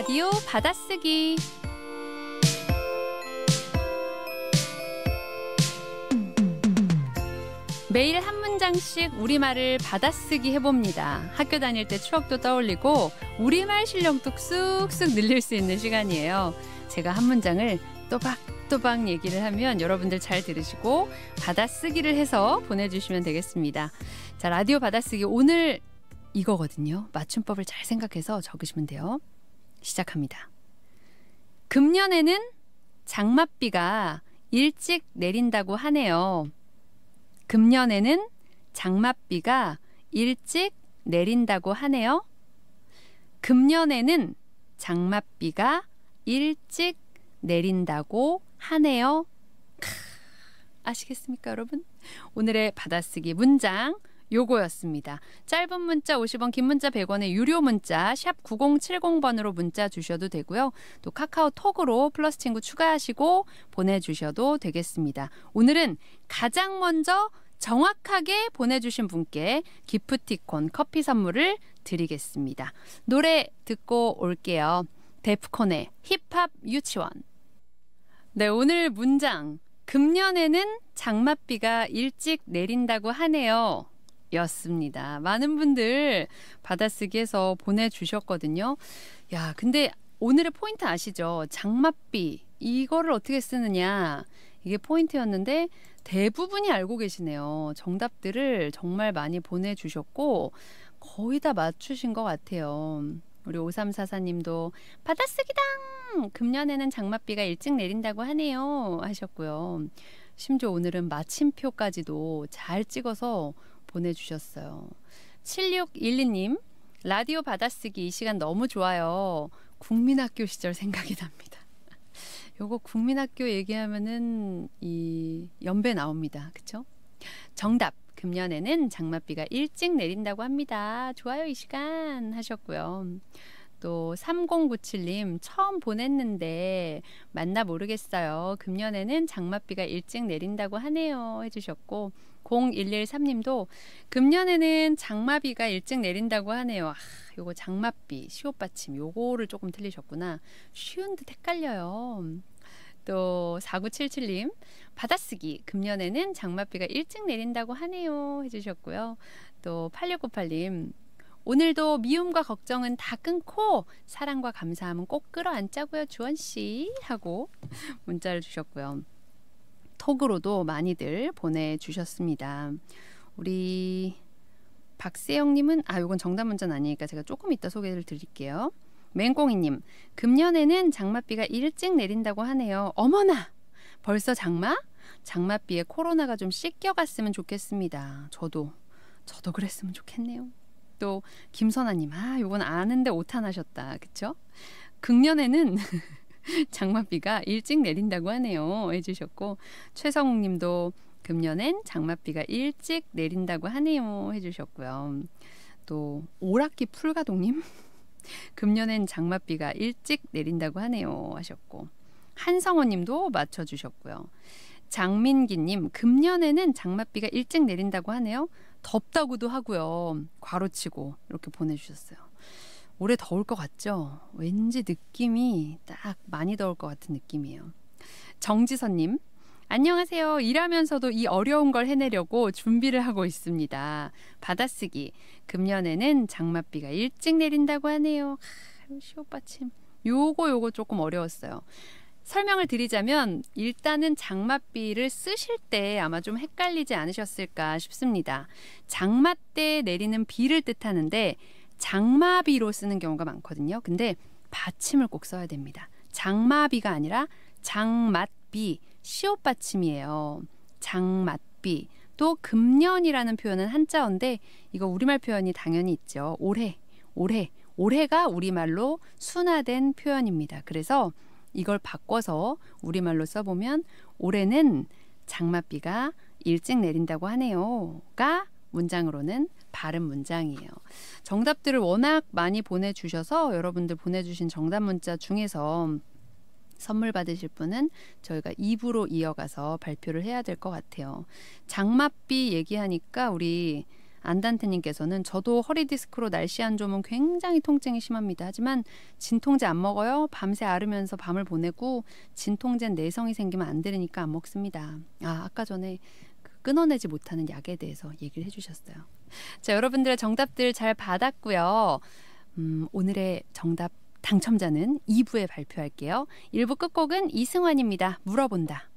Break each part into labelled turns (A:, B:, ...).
A: 라디오 받아쓰기 매일 한 문장씩 우리말을 받아쓰기 해봅니다. 학교 다닐 때 추억도 떠올리고 우리말 실력도 쑥쑥 늘릴 수 있는 시간이에요. 제가 한 문장을 또박또박 얘기를 하면 여러분들 잘 들으시고 받아쓰기를 해서 보내주시면 되겠습니다. 자, 라디오 받아쓰기 오늘 이거거든요. 맞춤법을 잘 생각해서 적으시면 돼요. 시작합니다. 금년에는 장맛비가 일찍 내린다고 하네요. 금년에는 장맛비가 일찍 내린다고 하네요. 금년에는 장맛비가 일찍 내린다고 하네요. 아시겠습니까, 여러분? 오늘의 받아쓰기 문장 요거였습니다. 짧은 문자 50원, 긴 문자 100원의 유료 문자 샵 9070번으로 문자 주셔도 되고요. 또 카카오톡으로 플러스 친구 추가하시고 보내주셔도 되겠습니다. 오늘은 가장 먼저 정확하게 보내주신 분께 기프티콘 커피 선물을 드리겠습니다. 노래 듣고 올게요. 데프콘의 힙합 유치원. 네, 오늘 문장. 금년에는 장맛비가 일찍 내린다고 하네요. 였습니다. 많은 분들 받아쓰기해서 보내주셨거든요. 야, 근데 오늘의 포인트 아시죠? 장맛비. 이거를 어떻게 쓰느냐. 이게 포인트였는데 대부분이 알고 계시네요. 정답들을 정말 많이 보내주셨고 거의 다 맞추신 것 같아요. 우리 5344님도 받아쓰기당! 금년에는 장맛비가 일찍 내린다고 하네요. 하셨고요. 심지어 오늘은 마침표까지도 잘 찍어서 보내주셨어요. 7612님, 라디오 받아쓰기 이 시간 너무 좋아요. 국민학교 시절 생각이 납니다. 요거 국민학교 얘기하면은 이 연배 나옵니다. 그쵸? 정답. 금년에는 장맛비가 일찍 내린다고 합니다. 좋아요, 이 시간. 하셨고요. 또 3097님 처음 보냈는데 맞나 모르겠어요. 금년에는 장맛비가 일찍 내린다고 하네요. 해주셨고 0113님도 금년에는 장마비가 일찍 내린다고 하네요. 아, 요거 장맛비, 시옷받침 요거를 조금 틀리셨구나. 쉬운 듯 헷갈려요. 또 4977님 받아쓰기 금년에는 장맛비가 일찍 내린다고 하네요 해주셨고요. 또 8698님 오늘도 미움과 걱정은 다 끊고 사랑과 감사함은 꼭 끌어안자고요, 주원 씨 하고 문자를 주셨고요. 톡으로도 많이들 보내주셨습니다. 우리 박세영님은 아 이건 정답 문자는 아니니까 제가 조금 이따 소개를 드릴게요. 맹꽁이님 금년에는 장맛비가 일찍 내린다고 하네요. 어머나 벌써 장마? 장맛비에 코로나가 좀 씻겨갔으면 좋겠습니다. 저도 저도 그랬으면 좋겠네요. 또 김선아님 아 요건 아는데 오탄하셨다 그쵸? 극년에는 장맛비가 일찍 내린다고 하네요 해주셨고 최성욱님도 금년엔 장맛비가 일찍 내린다고 하네요 해주셨고요 또 오락기 풀가동님 금년엔 장맛비가 일찍 내린다고 하네요 하셨고 한성호님도 맞춰주셨고요 장민기님, 금년에는 장맛비가 일찍 내린다고 하네요. 덥다고도 하고요. 과로치고 이렇게 보내주셨어요. 올해 더울 것 같죠? 왠지 느낌이 딱 많이 더울 것 같은 느낌이에요. 정지선님, 안녕하세요. 일하면서도 이 어려운 걸 해내려고 준비를 하고 있습니다. 받아쓰기. 금년에는 장맛비가 일찍 내린다고 하네요. 시옷받침. 요거 요거 조금 어려웠어요. 설명을 드리자면 일단은 장맛비를 쓰실 때 아마 좀 헷갈리지 않으셨을까 싶습니다. 장마 때 내리는 비를 뜻하는데 장마비로 쓰는 경우가 많거든요. 근데 받침을 꼭 써야 됩니다. 장마비가 아니라 장맛비, 시옷 받침이에요. 장맛비. 또 금년이라는 표현은 한자어인데 이거 우리말 표현이 당연히 있죠. 올해, 올해, 올해가 우리말로 순화된 표현입니다. 그래서 이걸 바꿔서 우리말로 써보면 올해는 장맛비가 일찍 내린다고 하네요가 문장으로는 바른 문장이에요. 정답들을 워낙 많이 보내주셔서 여러분들 보내주신 정답 문자 중에서 선물 받으실 분은 저희가 2부로 이어가서 발표를 해야 될 것 같아요. 장맛비 얘기하니까 우리 안단테님께서는 저도 허리 디스크로 날씨 안 좋으면 굉장히 통증이 심합니다. 하지만 진통제 안 먹어요. 밤새 앓으면서 밤을 보내고 진통제 내성이 생기면 안 들으니까 안 먹습니다. 아 아까 전에 그 끊어내지 못하는 약에 대해서 얘기를 해주셨어요. 자 여러분들의 정답들 잘 받았고요. 음, 오늘의 정답 당첨자는 2부에 발표할게요. 1부 끝곡은 이승환입니다. 물어본다.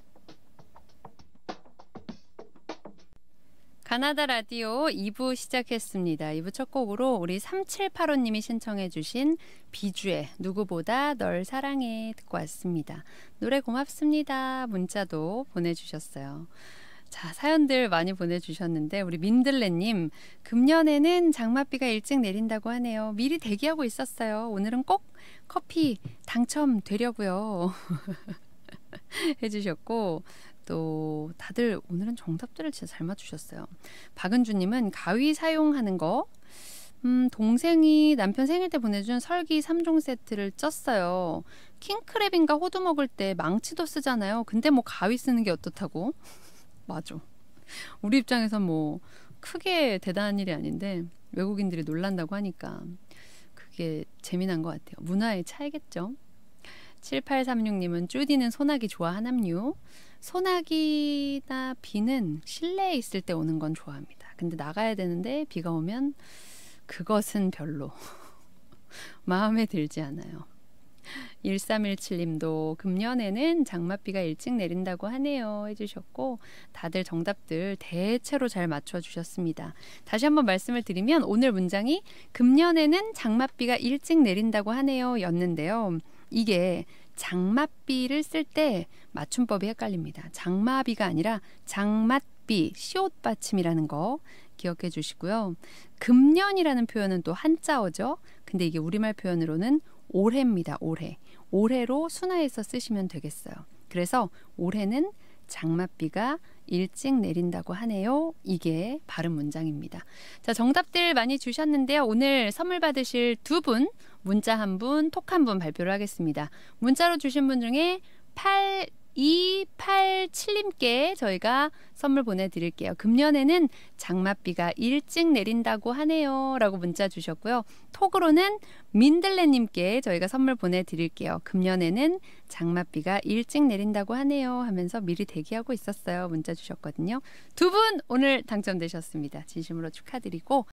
A: 가나다 라디오 2부 시작했습니다. 2부 첫 곡으로 우리 3785님이 신청해 주신 비주의 누구보다 널 사랑해 듣고 왔습니다. 노래 고맙습니다. 문자도 보내주셨어요. 자, 사연들 많이 보내주셨는데, 우리 민들레님, 금년에는 장맛비가 일찍 내린다고 하네요. 미리 대기하고 있었어요. 오늘은 꼭 커피 당첨되려고요. 해주셨고, 또 다들 오늘은 정답들을 진짜 잘 맞추셨어요. 박은주님은 가위 사용하는 거. 음, 동생이 남편 생일 때 보내준 설기 3종 세트를 쪘어요. 킹크랩인가 호두 먹을 때 망치도 쓰잖아요. 근데 뭐 가위 쓰는 게 어떻다고? 맞아. 우리 입장에서 뭐 크게 대단한 일이 아닌데 외국인들이 놀란다고 하니까 그게 재미난 것 같아요. 문화의 차이겠죠. 7836님은 쭈디는 소나기 좋아하남요? 소나기나 비는 실내에 있을 때 오는 건 좋아합니다. 근데 나가야 되는데 비가 오면 그것은 별로 마음에 들지 않아요. 1317님도 금년에는 장맛비가 일찍 내린다고 하네요 해주셨고 다들 정답들 대체로 잘 맞춰주셨습니다. 다시 한번 말씀을 드리면 오늘 문장이 금년에는 장맛비가 일찍 내린다고 하네요 였는데요. 이게 장맛비를 쓸 때 맞춤법이 헷갈립니다. 장마비가 아니라 장맛비, 시옷 받침이라는 거 기억해 주시고요. 금년이라는 표현은 또 한자어죠. 근데 이게 우리말 표현으로는 올해입니다. 올해. 올해로 순화해서 쓰시면 되겠어요. 그래서 올해는 장맛비가 일찍 내린다고 하네요. 이게 발음 문장입니다. 자, 정답들 많이 주셨는데요. 오늘 선물 받으실 두분 문자 한 분, 톡 한 분 발표를 하겠습니다. 문자로 주신 분 중에 8 2 8 7님께 저희가 선물 보내드릴게요. 금년에는 장맛비가 일찍 내린다고 하네요. 라고 문자 주셨고요. 톡으로는 민들레님께 저희가 선물 보내드릴게요. 금년에는 장맛비가 일찍 내린다고 하네요. 하면서 미리 대기하고 있었어요. 문자 주셨거든요. 두 분 오늘 당첨되셨습니다. 진심으로 축하드리고